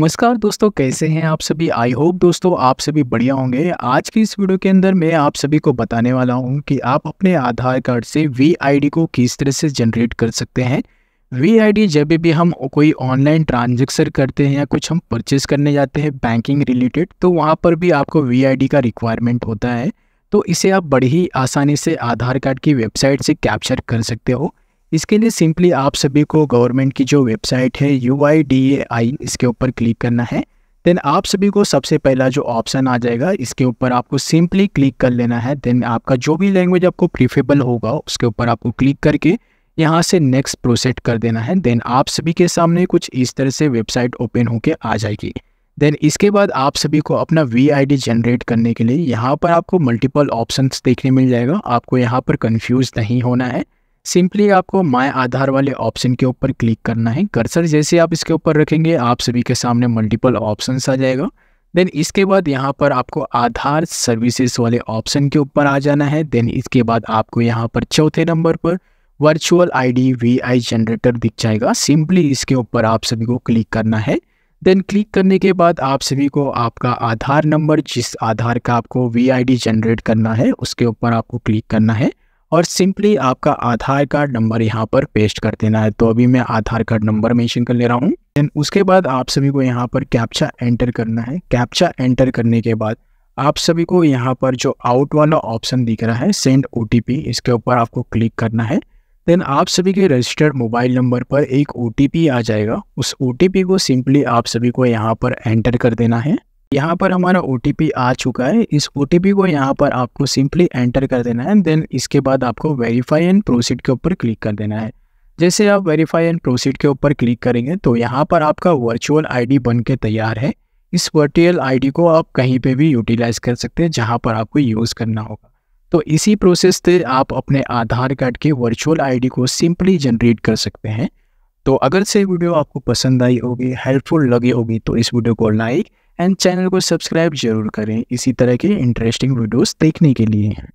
नमस्कार दोस्तों कैसे हैं आप सभी आई होप दोस्तों आप सभी बढ़िया होंगे आज की इस वीडियो के अंदर मैं आप सभी को बताने वाला हूं कि आप अपने आधार कार्ड से वी डी को किस तरह से जनरेट कर सकते हैं वी डी जब भी हम कोई ऑनलाइन ट्रांजेक्शन करते हैं या कुछ हम परचेस करने जाते हैं बैंकिंग रिलेटेड तो वहाँ पर भी आपको वी आई डी का रिक्वायरमेंट होता है तो इसे आप बड़ी ही आसानी से आधार कार्ड की वेबसाइट से कैप्चर कर सकते हो इसके लिए सिंपली आप सभी को गवर्नमेंट की जो वेबसाइट है यू आई डी ए आई इसके ऊपर क्लिक करना है देन आप सभी को सबसे पहला जो ऑप्शन आ जाएगा इसके ऊपर आपको सिंपली क्लिक कर लेना है देन आपका जो भी लैंग्वेज आपको प्रीफेबल होगा उसके ऊपर आपको क्लिक करके यहाँ से नेक्स्ट प्रोसेट कर देना है देन आप सभी के सामने कुछ इस तरह से वेबसाइट ओपन होके आ जाएगी देन इसके बाद आप सभी को अपना वी जनरेट करने के लिए यहाँ पर आपको मल्टीपल ऑप्शंस देखने मिल जाएगा आपको यहाँ पर कंफ्यूज नहीं होना है सिंपली आपको माय आधार वाले ऑप्शन के ऊपर क्लिक करना है कर्सर जैसे आप इसके ऊपर रखेंगे आप सभी के सामने मल्टीपल ऑप्शन आ जाएगा देन इसके बाद यहाँ पर आपको आधार सर्विसेज वाले ऑप्शन के ऊपर आ जाना है देन इसके बाद आपको यहाँ पर चौथे नंबर पर वर्चुअल आईडी वीआई जनरेटर दिख जाएगा सिंपली इसके ऊपर आप सभी को क्लिक करना है देन क्लिक करने के बाद आप सभी को आपका आधार नंबर जिस आधार का आपको वीआईडी जनरेट करना है उसके ऊपर आपको क्लिक करना है और सिंपली आपका आधार कार्ड नंबर यहाँ पर पेस्ट कर देना है तो अभी मैं आधार कार्ड नंबर मेंशन कर ले रहा हूँ देन उसके बाद आप सभी को यहाँ पर कैप्चा एंटर करना है कैप्चा एंटर करने के बाद आप सभी को यहाँ पर जो आउट वाला ऑप्शन दिख रहा है सेंड ओ इसके ऊपर आपको क्लिक करना है देन आप सभी के रजिस्टर्ड मोबाइल नंबर पर एक ओ आ जाएगा उस ओ को सिंपली आप सभी को यहाँ पर एंटर कर देना है यहाँ पर हमारा ओ आ चुका है इस ओ को यहाँ पर आपको सिंपली एंटर कर देना है देन इसके बाद आपको वेरीफाई एंड प्रोसीड के ऊपर क्लिक कर देना है जैसे आप वेरीफाई एंड प्रोसीड के ऊपर क्लिक करेंगे तो यहाँ पर आपका वर्चुअल आईडी बन के तैयार है इस वर्चुअल आईडी को आप कहीं पे भी यूटिलाइज कर सकते हैं जहाँ पर आपको यूज़ करना होगा तो इसी प्रोसेस से आप अपने आधार कार्ड के वर्चुअल आईडी को सिंपली जनरेट कर सकते हैं तो अगर से वीडियो आपको पसंद आई होगी हेल्पफुल लगी होगी तो इस वीडियो को लाइक एंड चैनल को सब्सक्राइब जरूर करें इसी तरह के इंटरेस्टिंग वीडियोस देखने के लिए